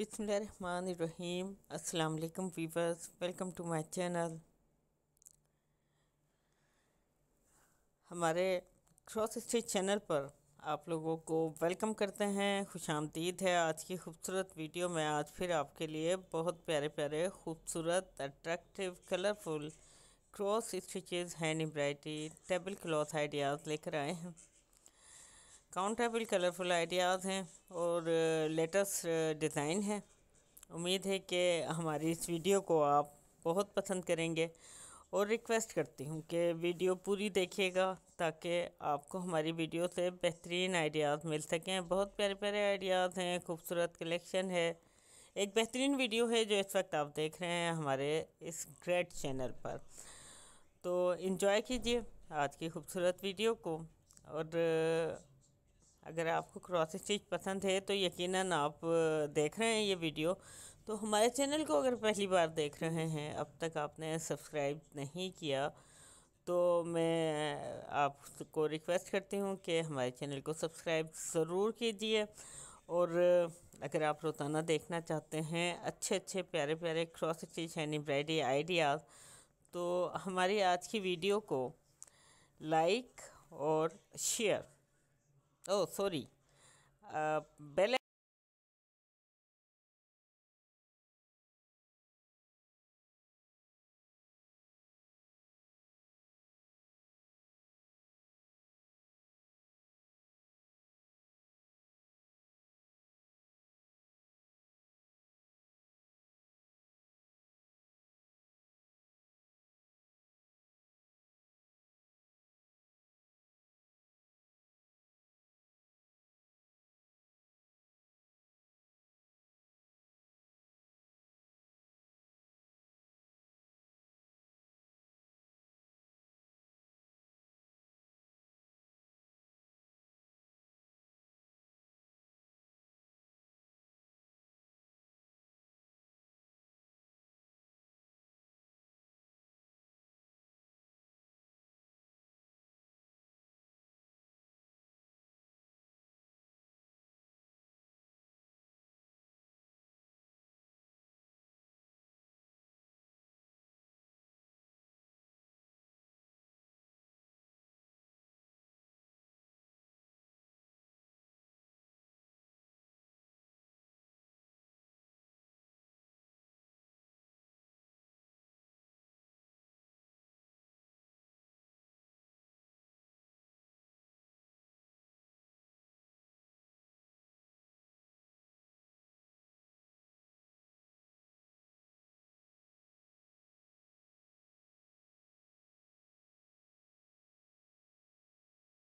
बिसमीम अस्सलाम वालेकुम viewers welcome to my channel हमारे क्रॉस स्टेज चैनल पर आप लोगों को वेलकम करते हैं खुश आमदीद है आज की खूबसूरत वीडियो में आज फिर आपके लिए बहुत प्यारे प्यारे खूबसूरत attractive colourful cross stitches hand embroidery table cloth ideas लेकर आए हैं काउंटेबल कलरफुल आइडियाज़ हैं और लेटेस्ट डिज़ाइन है उम्मीद है कि हमारी इस वीडियो को आप बहुत पसंद करेंगे और रिक्वेस्ट करती हूँ कि वीडियो पूरी देखिएगा ताकि आपको हमारी वीडियो से बेहतरीन आइडियाज़ मिल सकें बहुत प्यारे प्यारे आइडियाज़ हैं खूबसूरत कलेक्शन है एक बेहतरीन वीडियो है जो इस वक्त आप देख रहे हैं हमारे इस ग्रेट चैनल पर तो इन्जॉय कीजिए आज की खूबसूरत वीडियो को और uh, अगर आपको क्रॉस स्टिच पसंद है तो यकीनन आप देख रहे हैं ये वीडियो तो हमारे चैनल को अगर पहली बार देख रहे हैं अब तक आपने सब्सक्राइब नहीं किया तो मैं आपको रिक्वेस्ट करती हूँ कि हमारे चैनल को सब्सक्राइब ज़रूर कीजिए और अगर आप रोज़ाना देखना चाहते हैं अच्छे अच्छे प्यारे प्यारे cross stitch and embroidery ideas तो हमारी आज की वीडियो को लाइक और शेयर ओ सॉरी बेले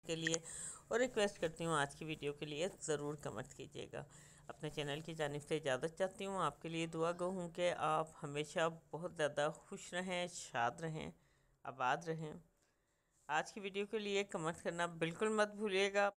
के लिए और रिक्वेस्ट करती हूँ आज की वीडियो के लिए ज़रूर कमेंट कीजिएगा अपने चैनल की जानब से इजाज़त चाहती हूँ आपके लिए दुआ गो हूँ कि आप हमेशा बहुत ज़्यादा खुश रहें शाद रहें आबाद रहें आज की वीडियो के लिए कमेंट करना बिल्कुल मत भूलिएगा